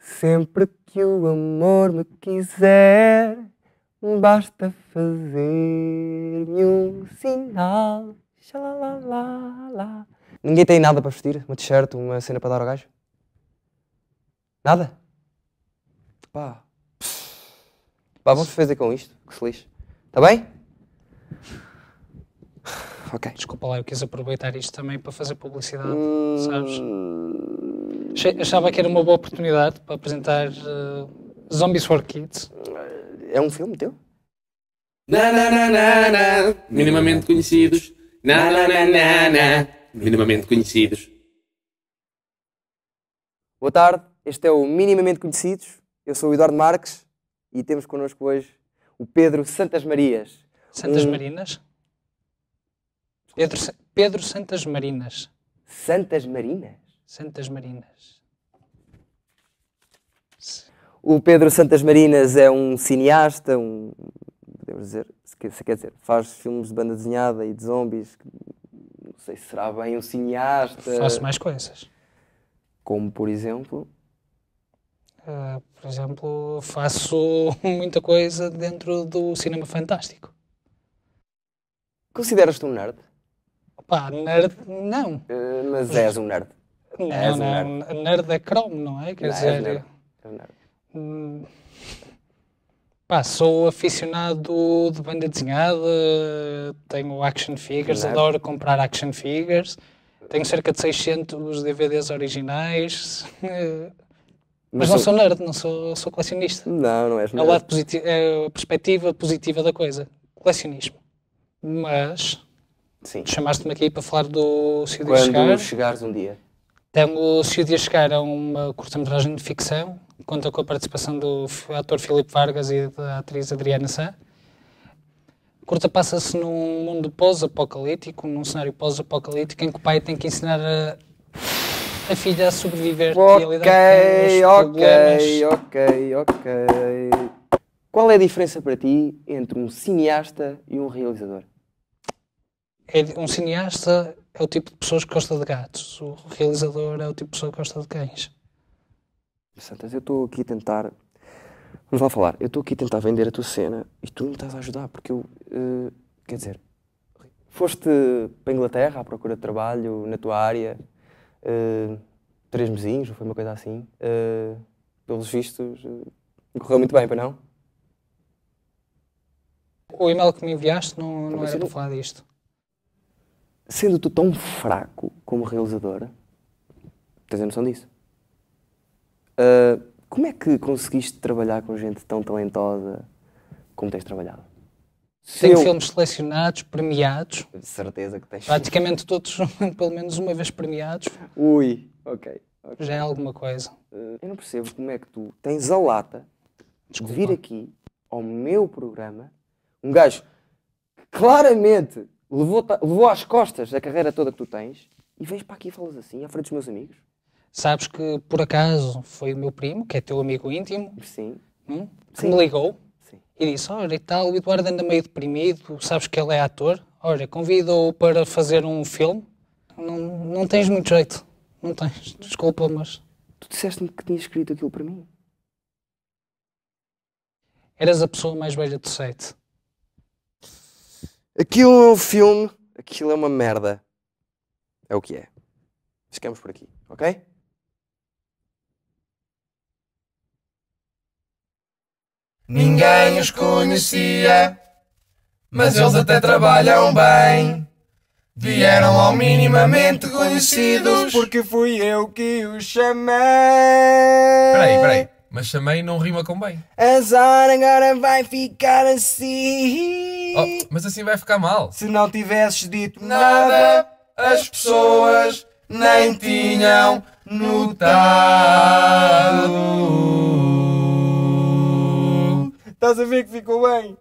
Sempre que o amor me quiser, basta fazer-me um sinal. Xalalalala. Ninguém tem nada para vestir? Uma t-shirt, uma cena para dar ao gajo? Nada? Pá. Pá, vamos fazer com isto, que se lixe. Está bem? Ok. Desculpa lá, eu quis aproveitar isto também para fazer publicidade, hum... sabes? Achava que era uma boa oportunidade para apresentar uh, Zombies for Kids. Eh, é um filme teu? Na, na, na, na, na. Minimamente conhecidos. Na, na, na, na, na. Minimamente conhecidos. Boa tarde, este é o Minimamente Conhecidos. Eu sou o Eduardo Marques e temos connosco hoje o Pedro Santas Marias. Santas um... Marinas? Pedro, Pedro Santas Marinas. Santas Marinas? Santas Marinas. O Pedro Santas Marinas é um cineasta, um, podemos dizer, se quer dizer, faz filmes de banda desenhada e de zombies. Não sei se será bem um cineasta. Faço mais coisas. Como, por exemplo? Uh, por exemplo, faço muita coisa dentro do cinema fantástico. Consideras-te um nerd? Pá, nerd não. Uh, mas és um nerd. Não, não, um nerd. nerd é Chrome, não é? Quer não, dizer. Nerd. nerd. Hum, pá, sou aficionado de banda desenhada, tenho action figures, nerd. adoro comprar action figures, tenho cerca de 600 DVDs originais. Mas, Mas não sou... nerd, não sou, sou colecionista. Não, não és é nerd. É, lado positivo, é a perspectiva positiva da coisa. Colecionismo. Mas. Sim. Chamaste-me aqui para falar do Cid Quando chegar. chegares um dia. Tenho se o chegar a uma curta-metragem de ficção, conta com a participação do ator Filipe Vargas e da atriz Adriana Sá. A curta passa-se num mundo pós-apocalíptico, num cenário pós-apocalíptico, em que o pai tem que ensinar a, a filha a sobreviver Ok, a Ok, ok, ok. Qual é a diferença para ti entre um cineasta e um realizador? É um cineasta é o tipo de pessoas que gosta de gatos, o realizador é o tipo de pessoa que gosta de cães. Santas, eu estou aqui a tentar. Vamos lá falar. Eu estou aqui a tentar vender a tua cena e tu não me estás a ajudar, porque eu. Uh, quer dizer, foste para a Inglaterra à procura de trabalho na tua área, uh, três mesinhos, foi uma coisa assim. Uh, pelos vistos, correu muito bem, para não? O e-mail que me enviaste não, não era para falar disto sendo tu tão fraco como realizadora, tens a noção disso. Uh, como é que conseguiste trabalhar com gente tão talentosa como tens trabalhado? Tenho filmes selecionados, premiados. De certeza que tens. Praticamente todos, pelo menos uma vez premiados. Ui, ok. Já é alguma coisa. Ah, eu não percebo como é que tu tens a lata Desculpa. de vir aqui ao meu programa, um gajo que claramente levou, levou às costas a carreira toda que tu tens e vens para aqui e falas assim, à frente dos meus amigos. Sabes que, por acaso, foi o meu primo, que é teu amigo íntimo, Sim. Hum, que Sim. me ligou Sim. e disse, olha e tal, o Eduardo anda meio deprimido, sabes que ele é ator, olha, convido-o para fazer um filme, não, não tens muito jeito, não tens, desculpa, mas... Tu disseste-me que tinhas escrito aquilo para mim. Eras a pessoa mais velha do site. Aquilo é um filme, aquilo é uma merda. É o que é. Ficamos por aqui, ok? Ninguém os conhecia, mas eles até trabalham bem. Vieram ao minimamente conhecidos, porque fui eu que os chamei. Peraí, peraí, mas chamei não rima com bem. A agora vai ficar assim. Oh, mas assim vai ficar mal. Se não tivesses dito nada, as pessoas nem tinham notado. Estás a ver que ficou bem?